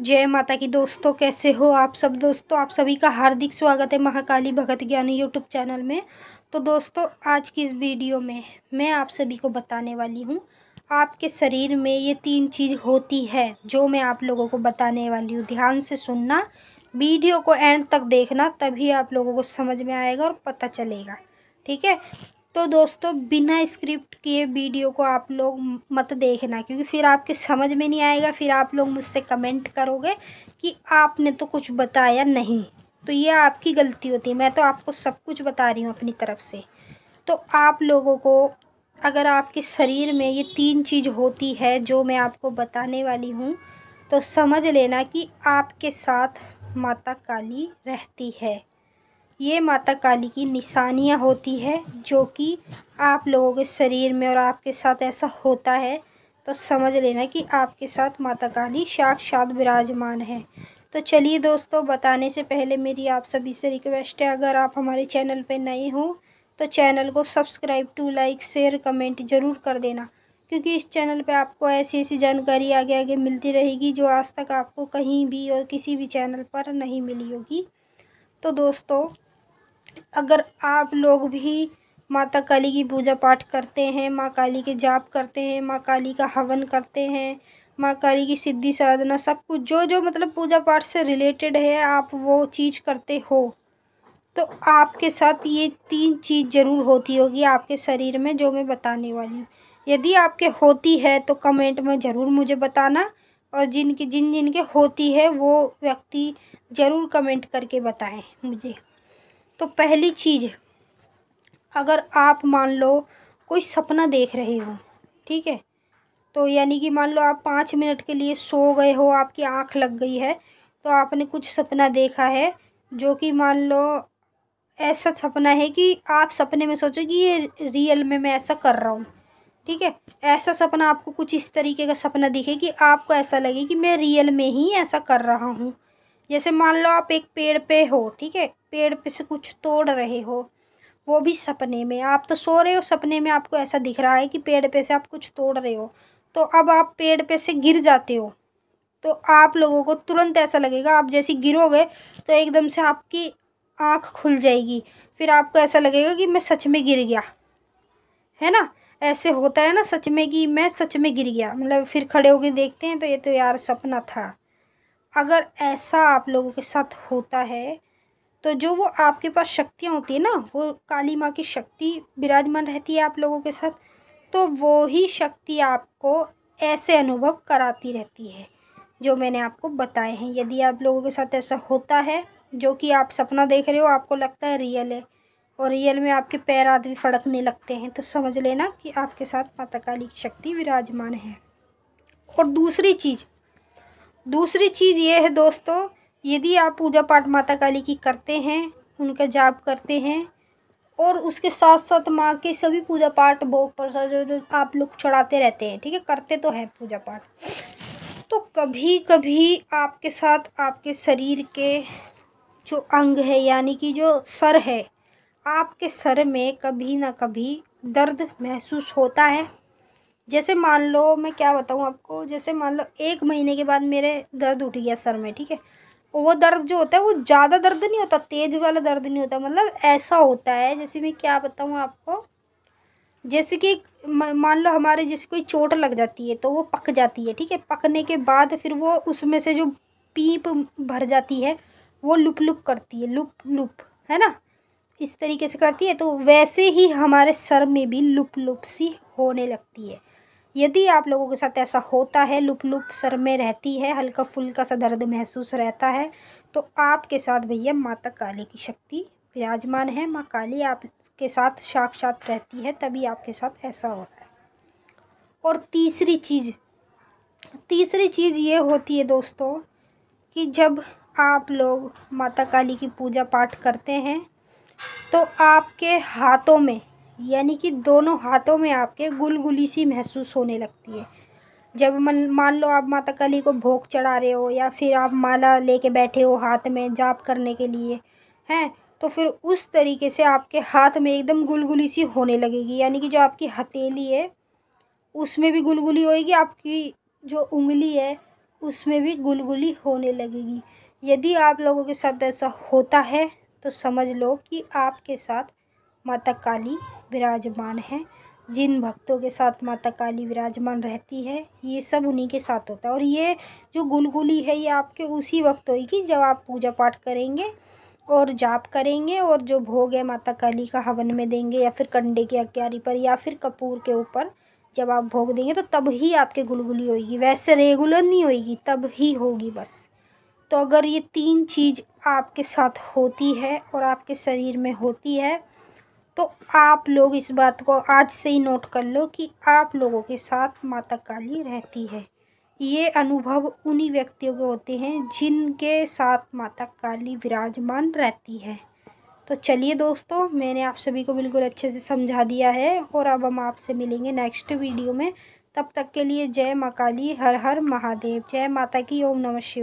जय माता की दोस्तों कैसे हो आप सब दोस्तों आप सभी का हार्दिक स्वागत है महाकाली भगत ज्ञानी यूट्यूब चैनल में तो दोस्तों आज की इस वीडियो में मैं आप सभी को बताने वाली हूँ आपके शरीर में ये तीन चीज़ होती है जो मैं आप लोगों को बताने वाली हूँ ध्यान से सुनना वीडियो को एंड तक देखना तभी आप लोगों को समझ में आएगा और पता चलेगा ठीक है तो दोस्तों बिना स्क्रिप्ट किए वीडियो को आप लोग मत देखना क्योंकि फिर आपके समझ में नहीं आएगा फिर आप लोग मुझसे कमेंट करोगे कि आपने तो कुछ बताया नहीं तो ये आपकी गलती होती है मैं तो आपको सब कुछ बता रही हूँ अपनी तरफ से तो आप लोगों को अगर आपके शरीर में ये तीन चीज़ होती है जो मैं आपको बताने वाली हूँ तो समझ लेना कि आपके साथ माता काली रहती है ये माता काली की निशानियाँ होती है जो कि आप लोगों के शरीर में और आपके साथ ऐसा होता है तो समझ लेना कि आपके साथ माता काली साक्षात विराजमान है तो चलिए दोस्तों बताने से पहले मेरी आप सभी से रिक्वेस्ट है अगर आप हमारे चैनल पर नए हों तो चैनल को subscribe to like share comment ज़रूर कर देना क्योंकि इस चैनल पे आपको ऐसी ऐसी जानकारी आगे आगे मिलती रहेगी जो आज तक आपको कहीं भी और किसी भी चैनल पर नहीं मिली होगी तो दोस्तों अगर आप लोग भी माता काली की पूजा पाठ करते हैं माँ काली के जाप करते हैं माँ काली का हवन करते हैं माँ काली की सिद्धि साधना सब कुछ जो जो मतलब पूजा पाठ से रिलेटेड है आप वो चीज़ करते हो तो आपके साथ ये तीन चीज़ ज़रूर होती होगी आपके शरीर में जो मैं बताने वाली हूँ यदि आपके होती है तो कमेंट में ज़रूर मुझे बताना और जिनकी जिन जिनके होती है वो व्यक्ति ज़रूर कमेंट करके बताएं मुझे तो पहली चीज़ अगर आप मान लो कोई सपना देख रहे हो ठीक है तो यानी कि मान लो आप पाँच मिनट के लिए सो गए हो आपकी आँख लग गई है तो आपने कुछ सपना देखा है जो कि मान लो ऐसा सपना है कि आप सपने में सोचो कि ये रियल में मैं ऐसा कर रहा हूँ ठीक है ऐसा सपना आपको कुछ इस तरीके का सपना दिखे कि आपको ऐसा लगे कि मैं रियल में ही ऐसा कर रहा हूँ जैसे मान लो आप एक पेड़ पे हो ठीक है पेड़ पे से कुछ तोड़ रहे हो वो भी सपने में आप तो सो रहे हो सपने में आपको ऐसा दिख रहा है कि पेड़ पे से आप कुछ तोड़ रहे हो तो अब आप पेड़ पे से गिर जाते हो तो आप लोगों को तुरंत ऐसा लगेगा आप जैसे गिरोगे तो एकदम से आपकी आँख खुल जाएगी फिर आपको ऐसा लगेगा कि मैं सच में गिर गया है ना ऐसे होता है ना सच में कि मैं सच में गिर गया मतलब फिर खड़े होकर देखते हैं तो ये तो यार सपना था अगर ऐसा आप लोगों के साथ होता है तो जो वो आपके पास शक्तियाँ होती है ना वो काली माँ की शक्ति विराजमान रहती है आप लोगों के साथ तो वो ही शक्ति आपको ऐसे अनुभव कराती रहती है जो मैंने आपको बताए हैं यदि आप लोगों के साथ ऐसा होता है जो कि आप सपना देख रहे हो आपको लगता है रियल है और रियल में आपके पैर आदमी फड़कने लगते हैं तो समझ लेना कि आपके साथ माता काली की शक्ति विराजमान है और दूसरी चीज़ दूसरी चीज़ ये है दोस्तों यदि आप पूजा पाठ माता काली की करते हैं उनका जाप करते हैं और उसके साथ साथ माँ के सभी पूजा पाठ भोग प्रसाद जो जो आप लोग चढ़ाते रहते हैं ठीक है करते तो हैं पूजा पाठ तो कभी कभी आपके साथ आपके शरीर के जो अंग है यानी कि जो सर है आपके सर में कभी ना कभी दर्द महसूस होता है जैसे मान लो मैं क्या बताऊँ आपको जैसे मान लो एक महीने के बाद मेरे दर्द उठ गया सर में ठीक है वो दर्द जो होता है वो ज़्यादा दर्द नहीं होता तेज़ वाला दर्द नहीं होता मतलब ऐसा होता है जैसे मैं क्या बताऊँ आपको जैसे कि मान लो हमारे जैसे कोई चोट लग जाती है तो वो पक जाती है ठीक है पकने के बाद फिर वो उसमें से जो पीप भर जाती है वो लुप लुप करती है लुप लुप है ना इस तरीके से करती है तो वैसे ही हमारे सर में भी लुप लुप सी होने लगती है यदि आप लोगों के साथ ऐसा होता है लुप लुप सर में रहती है हल्का फुल्का सा दर्द महसूस रहता है तो आपके साथ भैया माता काली की शक्ति विराजमान है माँ काली आपके साथ साक्षात रहती है तभी आपके साथ ऐसा हो रहा है और तीसरी चीज़ तीसरी चीज़ ये होती है दोस्तों कि जब आप लोग माता काली की पूजा पाठ करते हैं तो आपके हाथों में यानी कि दोनों हाथों में आपके गुलगुली सी महसूस होने लगती है जब मन मान लो आप माता काली को भोग चढ़ा रहे हो या फिर आप माला लेके बैठे हो हाथ में जाप करने के लिए हैं तो फिर उस तरीके से आपके हाथ में एकदम गुलगुली सी होने लगेगी यानी कि जो आपकी हथेली है उसमें भी गुलगुली होएगी आपकी जो उंगली है उसमें भी गुलगुली होने लगेगी यदि आप लोगों के साथ ऐसा होता है तो समझ लो कि आपके साथ माता काली विराजमान हैं जिन भक्तों के साथ माता काली विराजमान रहती है ये सब उन्हीं के साथ होता है और ये जो गुलगुली है ये आपके उसी वक्त होगी जब आप पूजा पाठ करेंगे और जाप करेंगे और जो भोग है माता काली का हवन में देंगे या फिर कंडे की अक्यारी पर या फिर कपूर के ऊपर जब आप भोग देंगे तो तब ही आपके गुलगुली होगी वैसे रेगुलर नहीं होएगी तब ही होगी बस तो अगर ये तीन चीज़ आपके साथ होती है और आपके शरीर में होती है तो आप लोग इस बात को आज से ही नोट कर लो कि आप लोगों के साथ माता काली रहती है ये अनुभव उन्हीं व्यक्तियों के होते हैं जिनके साथ माता काली विराजमान रहती है तो चलिए दोस्तों मैंने आप सभी को बिल्कुल अच्छे से समझा दिया है और अब हम आपसे मिलेंगे नेक्स्ट वीडियो में तब तक के लिए जय माँ काली हर हर महादेव जय माता की ओम नमः शिव